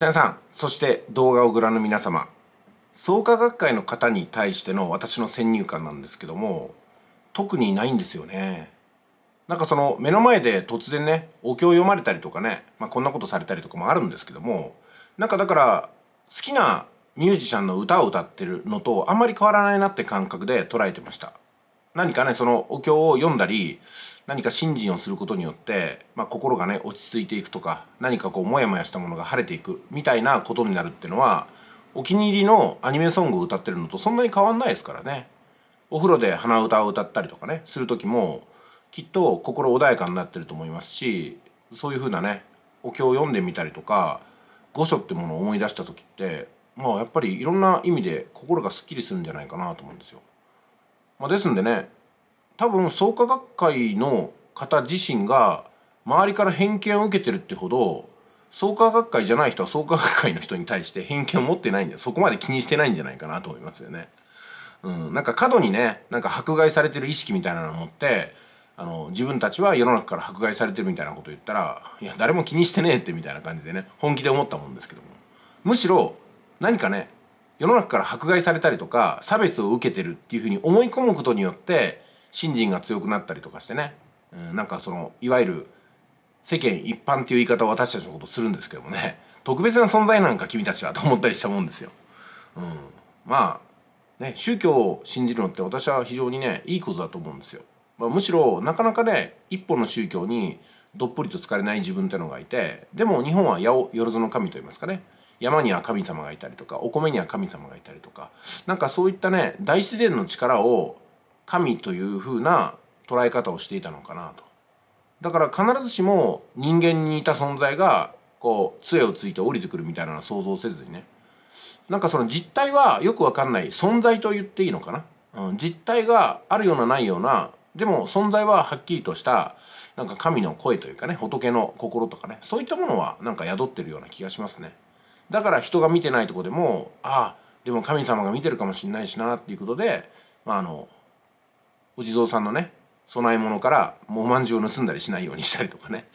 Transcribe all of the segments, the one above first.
皆さん、そして動画をご覧の皆様、創価学会の方に対しての私の先入観なんですけども、特にないんですよね。なんかその目の前で突然ね、お経を読まれたりとかね、まあ、こんなことされたりとかもあるんですけども、なんかだから好きなミュージシャンの歌を歌ってるのとあんまり変わらないなって感覚で捉えてました。何かね、そのお経を読んだり、何か信心をすることによって、まあ、心がね落ち着いていくとか何かこうモヤモヤしたものが晴れていくみたいなことになるっていうのはお気に入りのアニメソングを歌ってるのとそんなに変わんないですからねお風呂で鼻歌を歌ったりとかねする時もきっと心穏やかになってると思いますしそういうふうなねお経を読んでみたりとか御所ってものを思い出した時ってまあやっぱりいろんな意味で心がすっきりするんじゃないかなと思うんですよ。まあ、ですんでね多分創価学会の方自身が周りから偏見を受けてるってほど創価学会じゃない人は創価学会の人に対して偏見を持ってないんでそこまで気にしてないんじゃないかなと思いますよね。うん、なんか過度にねなんか迫害されてる意識みたいなのを持ってあの自分たちは世の中から迫害されてるみたいなこと言ったらいや誰も気にしてねえってみたいな感じでね本気で思ったもんですけどもむしろ何かね世の中から迫害されたりとか差別を受けてるっていうふうに思い込むことによって信心が強くなったりとかしてね、うん、なんかそのいわゆる世間一般っていう言い方を私たちのことするんですけどもね特別な存在なんか君たちはと思ったりしたもんですよ。うん、まあね宗教を信じるのって私は非常にねいいことだと思うんですよ。まあ、むしろなかなかね一本の宗教にどっぷりと疲れない自分ってのがいてでも日本は八百万の神といいますかね山には神様がいたりとかお米には神様がいたりとかなんかそういったね大自然の力を神というふうな捉え方をしていたのかなと。だから必ずしも人間に似た存在がこう杖をついて降りてくるみたいなのは想像せずにねなんかその実態はよくわかんない存在と言っていいのかな、うん、実態があるようなないようなでも存在ははっきりとしたなんか神の声というかね仏の心とかねそういったものはなんか宿ってるような気がしますねだから人が見てないとこでもああでも神様が見てるかもしんないしなっていうことで、まあ、あのお地蔵さんのね供え物からおまんじゅうを盗んだりしないようにしたりとかね、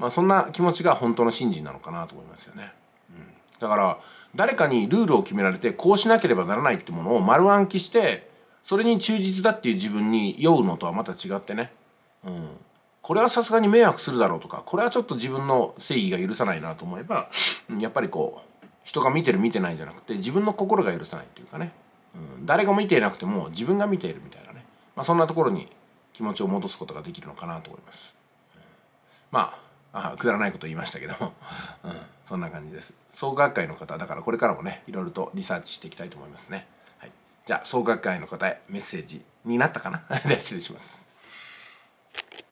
まあ、そんな気持ちが本当の信心なのかなと思いますよね。うん、だから誰かにルールを決められてこうしなければならないってものを丸暗記してそれに忠実だっていう自分に酔うのとはまた違ってね、うん、これはさすがに迷惑するだろうとかこれはちょっと自分の正義が許さないなと思えばやっぱりこう人が見てる見てないじゃなくて自分の心が許さないっていうかね、うん、誰が見ていなくても自分が見ているみたいな。まあ、そんなところに気持ちを戻すことができるのかなと思います。まあ、あくだらないこと言いましたけども、うん、そんな感じです。総学会の方、だからこれからもね、いろいろとリサーチしていきたいと思いますね。はい、じゃあ、総学会の方へメッセージになったかな 失礼します。